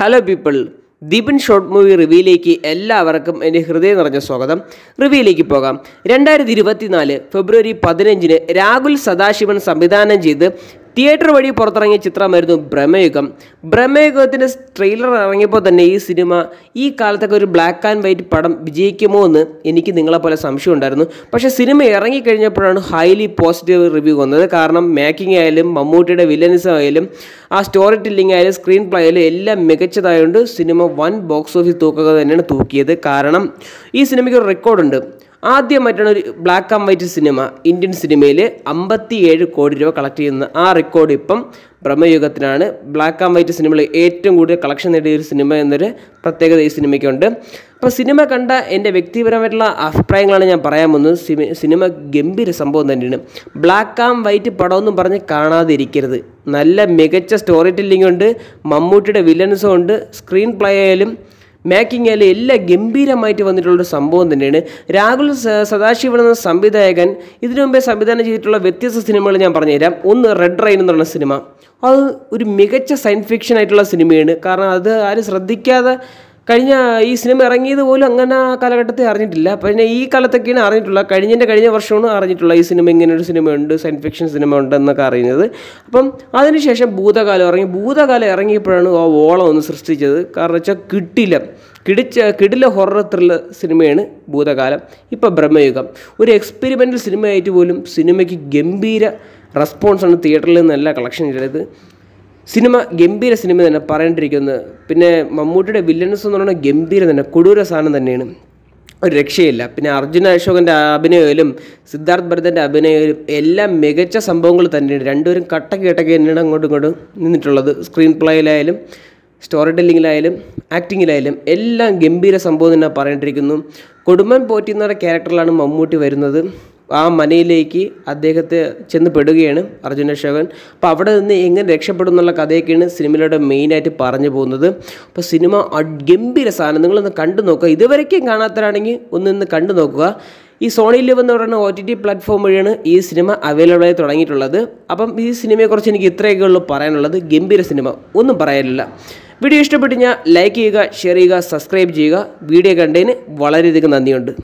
hello people Deepan short movie റിവ്യൂയിലേക്ക് എല്ലാവർക്കും എൻ്റെ ഹൃദയം നിറഞ്ഞ സ്വാഗതം റിവ്യൂയിലേക്ക് പോകാം രണ്ടായിരത്തി ഇരുപത്തിനാല് ഫെബ്രുവരി പതിനഞ്ചിന് രാഹുൽ സദാശിവൻ സംവിധാനം ചെയ്ത് തിയേറ്റർ വഴി പുറത്തിറങ്ങിയ ചിത്രമായിരുന്നു ബ്രഹ്മയുഗം ബ്രഹ്മയുഗത്തിൻ്റെ ട്രെയിലർ ഇറങ്ങിയപ്പോൾ തന്നെ ഈ സിനിമ ഈ കാലത്തൊക്കെ ഒരു ബ്ലാക്ക് ആൻഡ് വൈറ്റ് പടം വിജയിക്കുമോ എന്ന് എനിക്ക് നിങ്ങളെപ്പോലെ സംശയം ഉണ്ടായിരുന്നു പക്ഷേ സിനിമ ഇറങ്ങിക്കഴിഞ്ഞപ്പോഴാണ് ഹൈലി പോസിറ്റീവ് റിവ്യൂ വന്നത് കാരണം മേക്കിംഗ് ആയാലും മമ്മൂട്ടിയുടെ വില്ലനിസം ആയാലും ആ സ്റ്റോറി ടെല്ലിംഗ് ആയാലും സ്ക്രീൻ പ്ലേ ആയാലും എല്ലാം മികച്ചതായതുകൊണ്ട് സിനിമ വൻ ബോക്സ് ഓഫീസ് തൂക്കുക തന്നെയാണ് തൂക്കിയത് കാരണം ഈ സിനിമയ്ക്ക് ഒരു റെക്കോർഡുണ്ട് ആദ്യമായിട്ടാണ് ഒരു ബ്ലാക്ക് ആൻഡ് വൈറ്റ് സിനിമ ഇന്ത്യൻ സിനിമയിൽ ഏഴ് കോടി രൂപ കളക്ട് ചെയ്യുന്ന ആ റെക്കോർഡ് ഇപ്പം ബ്രഹ്മയുഗത്തിനാണ് ബ്ലാക്ക് ആൻഡ് വൈറ്റ് സിനിമകൾ ഏറ്റവും കൂടുതൽ കളക്ഷൻ നേടിയ ഒരു സിനിമ എന്നൊരു പ്രത്യേകത ഈ സിനിമയ്ക്കുണ്ട് അപ്പോൾ സിനിമ കണ്ട എൻ്റെ വ്യക്തിപരമായിട്ടുള്ള അഭിപ്രായങ്ങളാണ് ഞാൻ പറയാൻ പോകുന്നത് സിനിമ സിനിമ ഗംഭീര സംഭവം തന്നെയാണ് ബ്ലാക്ക് ആൻഡ് വൈറ്റ് പടമൊന്നും പറഞ്ഞ് കാണാതിരിക്കരുത് നല്ല മികച്ച സ്റ്റോറി ടെല്ലിംഗ് ഉണ്ട് മമ്മൂട്ടിയുടെ വില്ലൻസും ഉണ്ട് സ്ക്രീൻ പ്ലേ ആയാലും മേക്കിംഗ് ആയാലും എല്ലാം ഗംഭീരമായിട്ട് ഒരു സംഭവം തന്നെയാണ് രാഹുൽ സദാശിവൻ എന്ന സംവിധായകൻ ഇതിനു മുമ്പേ സംവിധാനം ചെയ്തിട്ടുള്ള വ്യത്യസ്ത സിനിമകൾ ഞാൻ പറഞ്ഞുതരാം ഒന്ന് റെഡ് റൈൻ എന്ന് പറഞ്ഞ സിനിമ അത് ഒരു മികച്ച സയൻസ് ഫിക്ഷൻ ആയിട്ടുള്ള സിനിമയാണ് കാരണം അത് ആരും ശ്രദ്ധിക്കാതെ കഴിഞ്ഞ ഈ സിനിമ ഇറങ്ങിയത് പോലും അങ്ങനെ ആ കാലഘട്ടത്തിൽ അറിഞ്ഞിട്ടില്ല പിന്നെ ഈ കാലത്തൊക്കെയാണ് അറിഞ്ഞിട്ടുള്ളത് കഴിഞ്ഞതിൻ്റെ കഴിഞ്ഞ വർഷമാണ് അറിഞ്ഞിട്ടുള്ള ഈ സിനിമ ഇങ്ങനൊരു ഒരു സിനിമയുണ്ട് സയൻസ് ഫിക്ഷൻ സിനിമ ഉണ്ട് എന്നൊക്കെ അറിയുന്നത് അപ്പം അതിനുശേഷം ഭൂതകാലം ഇറങ്ങി ഭൂതകാലം ഇറങ്ങിയപ്പോഴാണ് ആ ഓളം ഒന്ന് സൃഷ്ടിച്ചത് കാരണം വെച്ചാൽ കിട്ടില്ല കിടിച്ച കിടില ഹൊറർ ത്രില്ലർ സിനിമയാണ് ഭൂതകാലം ഇപ്പോൾ ബ്രഹ്മയുഗം ഒരു എക്സ്പെരിമെൻ്റൽ സിനിമയായിട്ട് പോലും സിനിമയ്ക്ക് ഗംഭീര റെസ്പോൺസാണ് തിയേറ്ററിൽ നിന്നല്ല കളക്ഷൻ ചെയ്തത് സിനിമ ഗംഭീര സിനിമ തന്നെ പറയേണ്ടിയിരിക്കുന്നത് പിന്നെ മമ്മൂട്ടിയുടെ വില്ലൻസ് എന്ന് പറയുന്നത് ഗംഭീര തന്നെ കൊടൂര സാധനം തന്നെയാണ് ഒരു രക്ഷയില്ല പിന്നെ അർജുന അശോകൻ്റെ അഭിനയയിലും സിദ്ധാർത്ഥ് ഭരതൻ്റെ അഭിനയമായാലും എല്ലാം മികച്ച സംഭവങ്ങൾ തന്നെയാണ് രണ്ടുപേരും കട്ടക്ക് കട്ടക്ക് തന്നെയാണ് അങ്ങോട്ടും ഇങ്ങോട്ടും നിന്നിട്ടുള്ളത് സ്ക്രീൻ പ്ലേയിലായാലും സ്റ്റോറി ടെല്ലിങ്ങിലായാലും ആക്ടിങ്ങിലായാലും എല്ലാം ഗംഭീര സംഭവം തന്നെ പറഞ്ഞിട്ടിരിക്കുന്നു കൊടുമൻ പോറ്റി എന്ന ക്യാരക്ടറിലാണ് മമ്മൂട്ടി വരുന്നത് ആ മനയിലേക്ക് അദ്ദേഹത്തെ ചെന്ന് പെടുകയാണ് അർജുന അശോകൻ അപ്പോൾ അവിടെ നിന്ന് എങ്ങനെ രക്ഷപ്പെടും എന്നുള്ള കഥയൊക്കെയാണ് സിനിമയിലൂടെ മെയിനായിട്ട് പറഞ്ഞു പോകുന്നത് അപ്പോൾ സിനിമ ഗംഭീര സാധനം നിങ്ങളൊന്ന് കണ്ടു നോക്കുക ഇതുവരെയ്ക്കും കാണാത്തരാണെങ്കിൽ ഒന്നിന്ന് കണ്ടു നോക്കുക ഈ സോണി ലിവ് എന്ന് പറയുന്ന ഒ ടി ടി പ്ലാറ്റ്ഫോം വഴിയാണ് ഈ സിനിമ അവൈലബിൾ ആയി തുടങ്ങിയിട്ടുള്ളത് അപ്പം ഈ സിനിമയെക്കുറിച്ച് എനിക്ക് ഇത്രയൊക്കെ ഉള്ളൂ പറയാനുള്ളത് ഗംഭീര സിനിമ ഒന്നും പറയാനില്ല വീഡിയോ ഇഷ്ടപ്പെട്ടു ലൈക്ക് ചെയ്യുക ഷെയർ ചെയ്യുക സബ്സ്ക്രൈബ് ചെയ്യുക വീഡിയോ കണ്ടതിന് വളരെയധികം നന്ദിയുണ്ട്